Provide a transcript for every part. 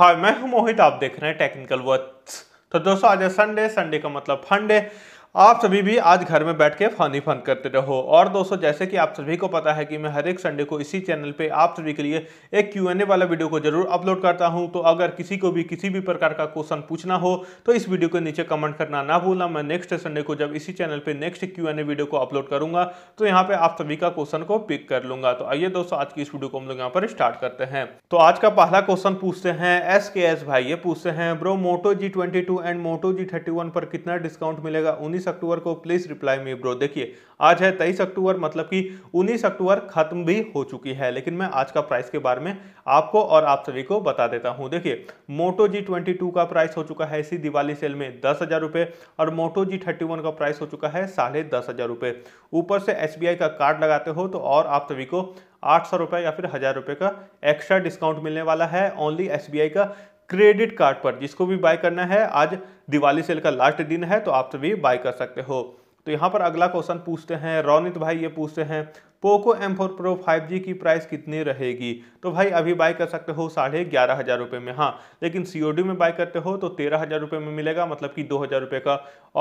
हाय मैं हूं मोहित आप देख रहे हैं टेक्निकल वर्थ तो दोस्तों आज है संडे संडे का मतलब फंडे आप सभी भी आज घर में बैठ के फन ही फन करते रहो और दोस्तों जैसे कि आप सभी को पता है कि मैं हर एक संडे को इसी चैनल पे आप सभी के लिए एक क्यू एन ए वाला वीडियो को जरूर अपलोड करता हूं तो अगर किसी को भी किसी भी प्रकार का क्वेश्चन पूछना हो तो इस वीडियो के नीचे कमेंट करना ना भूलना मैं नेक्स्ट संडे को जब इसी चैनल पर next Q N A video को अपलोड करूंगा तो यहाँ पे आप सभी का क्वेश्चन को पिक कर लूंगा तो आइए दोस्तों आज की इस वीडियो को हम लोग यहाँ पर स्टार्ट करते हैं तो आज का पहला क्वेश्चन पूछते हैं एस के एस भाई ये पूछते हैं bro Moto G twenty two and Moto G thirty one पर कितना डिस्काउंट मिलेगा उन्नीस उन्नीस अक्टूबर को प्लीज रिप्लाई मी ब्रो देखिए आज है तेईस अक्टूबर मतलब कि उन्नीस अक्टूबर खत्म भी हो चुकी है लेकिन मैं आज का प्राइस के बारे में आपको और आप सभी को बता देता हूं देखिए मोटो जी ट्वेंटी टू का प्राइस हो चुका है इसी दिवाली सेल में दस हजार रुपये और मोटो जी थर्टी वन का प्राइस हो चुका है साढ़े दस हजार रुपये ऊपर से एस का कार्ड लगाते हो तो और आप सभी को आठ सौ रुपये या फिर हज़ार रुपये का एक्स्ट्रा डिस्काउंट मिलने वाला है ओनली एस का क्रेडिट कार्ड पर जिसको भी बाय करना है आज दिवाली सेल का लास्ट दिन है तो आप सभी बाय कर सकते हो तो यहाँ पर अगला क्वेश्चन पूछते हैं रौनित भाई ये पूछते हैं Poco M four pro five G की प्राइस कितनी रहेगी तो भाई अभी बाय कर सकते हो साढ़े ग्यारह हज़ार रुपये में हाँ लेकिन सी में बाय करते हो तो तेरह हज़ार रुपये में मिलेगा मतलब कि दो हज़ार रुपये का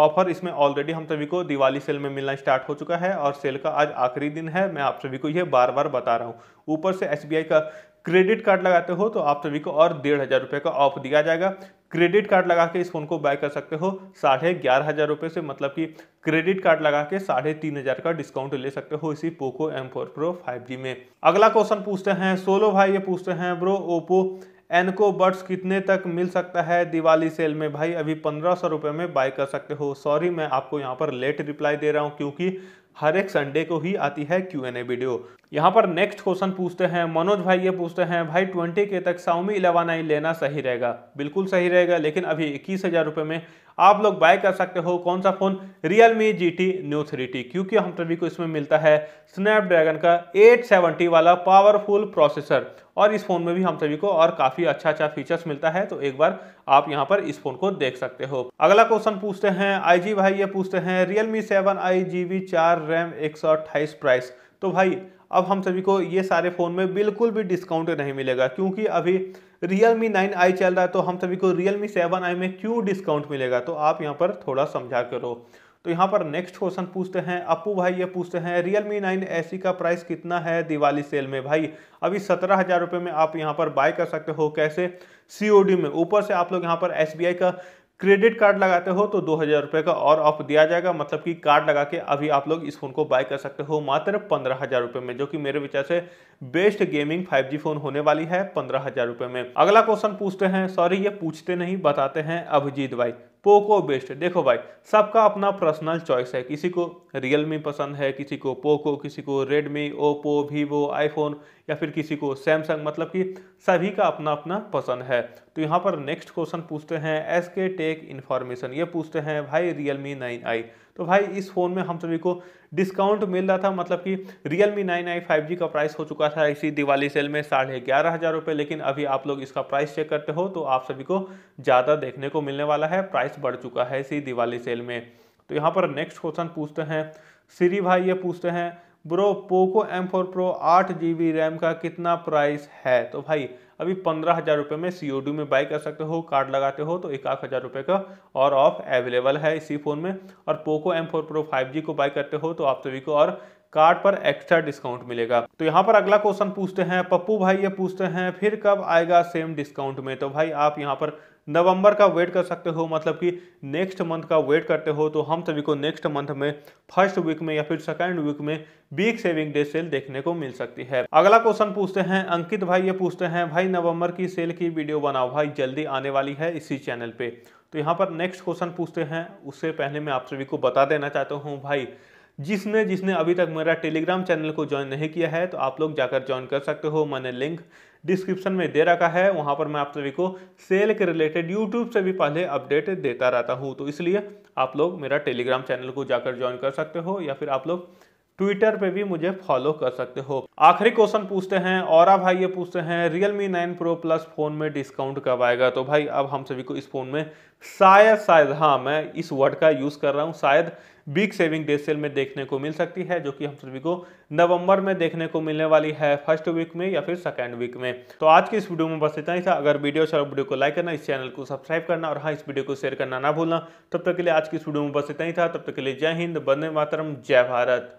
ऑफर इसमें ऑलरेडी हम सभी को दिवाली सेल में मिलना स्टार्ट हो चुका है और सेल का आज आखिरी दिन है मैं आप सभी को यह बार बार बता रहा हूँ ऊपर से एस का क्रेडिट कार्ड लगाते हो तो आप सभी को और डेढ़ हज़ार रुपये का ऑफ दिया जाएगा क्रेडिट कार्ड लगा के इस फ़ोन को बाय कर सकते हो साढ़े ग्यारह हज़ार रुपये से मतलब कि क्रेडिट कार्ड लगा के साढ़े तीन हज़ार का डिस्काउंट ले सकते हो इसी Poco M four pro five G में अगला क्वेश्चन पूछते हैं सोलो भाई ये पूछते हैं ब्रो ओप्पो एनको बर्ड्स कितने तक मिल सकता है दिवाली सेल में भाई अभी पंद्रह सौ रुपये में बाय कर सकते हो सॉरी मैं आपको यहाँ पर लेट रिप्लाई दे रहा हूँ क्योंकि हर एक संडे को ही आती है क्यू एन ए वीडियो यहाँ पर नेक्स्ट क्वेश्चन पूछते हैं मनोज भाई ये पूछते हैं भाई ट्वेंटी के तक साउमी इलेवन आई लेना सही रहेगा बिल्कुल सही रहेगा लेकिन अभी इक्कीस हज़ार रुपये में आप लोग बाय कर सकते हो कौन सा phone Realme G T Neo three T क्योंकि हम सभी को इसमें मिलता है स्नैपड्रैगन का एट सेवेंटी वाला पावरफुल प्रोसेसर और इस फ़ोन में भी हम सभी को और काफ़ी अच्छा अच्छा फीचर्स मिलता है तो एक बार आप यहाँ पर इस फ़ोन को देख सकते हो अगला क्वेश्चन पूछते हैं आई भाई ये पूछते हैं Realme seven I G B चार रैम एक सौ अट्ठाईस प्राइस तो भाई अब हम सभी को ये सारे फ़ोन में बिल्कुल भी डिस्काउंट नहीं मिलेगा क्योंकि अभी रियल मी नाइन आई चल रहा है तो हम सभी को रियल मी सेवन आई में क्यों डिस्काउंट मिलेगा तो आप यहाँ पर थोड़ा समझा करो तो यहाँ पर नेक्स्ट क्वेश्चन पूछते हैं अपू भाई ये पूछते हैं रियल मी नाइन एसी का प्राइस कितना है दिवाली सेल में भाई अभी सत्रह हज़ार रुपये में आप यहाँ पर बाय कर सकते हो कैसे सीओडी में ऊपर से आप लोग यहाँ पर एस का क्रेडिट कार्ड लगाते हो तो दो हज़ार रुपये का और ऑफ दिया जाएगा मतलब कि कार्ड लगा के अभी आप लोग इस फ़ोन को बाय कर सकते हो मात्र पंद्रह हज़ार रुपये में जो कि मेरे विचार से बेस्ट गेमिंग 5G फ़ोन होने वाली है पंद्रह हज़ार रुपये में अगला क्वेश्चन पूछते हैं सॉरी ये पूछते नहीं बताते हैं अभिजीत भाई पोको बेस्ट देखो भाई सबका अपना पर्सनल चॉइस है किसी को रियल मी पसंद है किसी को पोको किसी को रेडमी ओप्पो वीवो आईफोन या फिर किसी को सैमसंग मतलब कि सभी का अपना अपना पसंद है तो यहाँ पर नेक्स्ट क्वेश्चन पूछते हैं एस के टेक इन्फॉर्मेशन ये पूछते हैं भाई रियल मी नाइन आई तो भाई इस फ़ोन में हम सभी को डिस्काउंट मिल रहा था मतलब कि Realme nine I five का प्राइस हो चुका था इसी दिवाली सेल में साढ़े ग्यारह हज़ार रुपये लेकिन अभी आप लोग इसका प्राइस चेक करते हो तो आप सभी को ज़्यादा देखने को मिलने वाला है प्राइस बढ़ चुका है इसी दिवाली सेल में तो यहाँ पर नेक्स्ट क्वेश्चन पूछते हैं सिरी भाई ये पूछते हैं bro Poco M four pro आठ जी बी रैम का कितना प्राइस है तो भाई अभी पंद्रह हज़ार रुपये में सी ओ डी में बाई कर सकते हो कार्ड लगाते हो तो एक आख हज़ार रुपये का और ऑफ अवेलेबल है इसी फ़ोन में और Poco M four pro five G को बाई करते हो तो आप सभी को और कार्ड पर एक्स्ट्रा डिस्काउंट मिलेगा तो यहाँ पर अगला क्वेश्चन पूछते हैं पप्पू भाई ये पूछते हैं फिर कब आएगा सेम डिस्काउंट में तो भाई आप यहाँ पर नवंबर का वेट कर सकते हो मतलब कि नेक्स्ट मंथ का वेट करते हो तो हम सभी को नेक्स्ट मंथ में फर्स्ट वीक में या फिर सेकंड वीक में बिग सेविंग डे सेल देखने को मिल सकती है अगला क्वेश्चन पूछते हैं अंकित भाई ये पूछते हैं भाई नवंबर की सेल की वीडियो बनाओ भाई जल्दी आने वाली है इसी चैनल पे तो यहाँ पर नेक्स्ट क्वेश्चन पूछते हैं उससे पहले मैं आप सभी को बता देना चाहता हूँ भाई जिसने जिसने अभी तक मेरा टेलीग्राम चैनल को ज्वाइन नहीं किया है तो आप लोग जाकर ज्वाइन कर सकते हो मैंने लिंक डिस्क्रिप्शन में दे रखा है वहाँ पर मैं आप सभी को सेल के रिलेटेड यूट्यूब से भी पहले अपडेट देता रहता हूँ तो इसलिए आप लोग मेरा टेलीग्राम चैनल को जाकर ज्वाइन कर सकते हो या फिर आप लोग ट्विटर पे भी मुझे फॉलो कर सकते हो आखिरी क्वेश्चन पूछते हैं और भाई ये पूछते हैं Realme nine pro plus phone में डिस्काउंट कब आएगा तो भाई अब हम सभी को इस फोन में शायद शायद हाँ मैं इस वर्ड का यूज कर रहा हूँ शायद बिग सेविंग डे सेल में देखने को मिल सकती है जो कि हम सभी को नवंबर में देखने को मिलने वाली है फर्स्ट वीक में या फिर सेकेंड वीक में तो आज की इस वीडियो में बस इतना ही था अगर वीडियो अच्छा वीडियो को लाइक करना इस चैनल को सब्सक्राइब करना और हाँ इस वीडियो को शेयर करना ना भूलना तब तक के लिए आज की इस वीडियो में बस इतना ही था तब तक के लिए जय हिंद बंदे मातरम जय भारत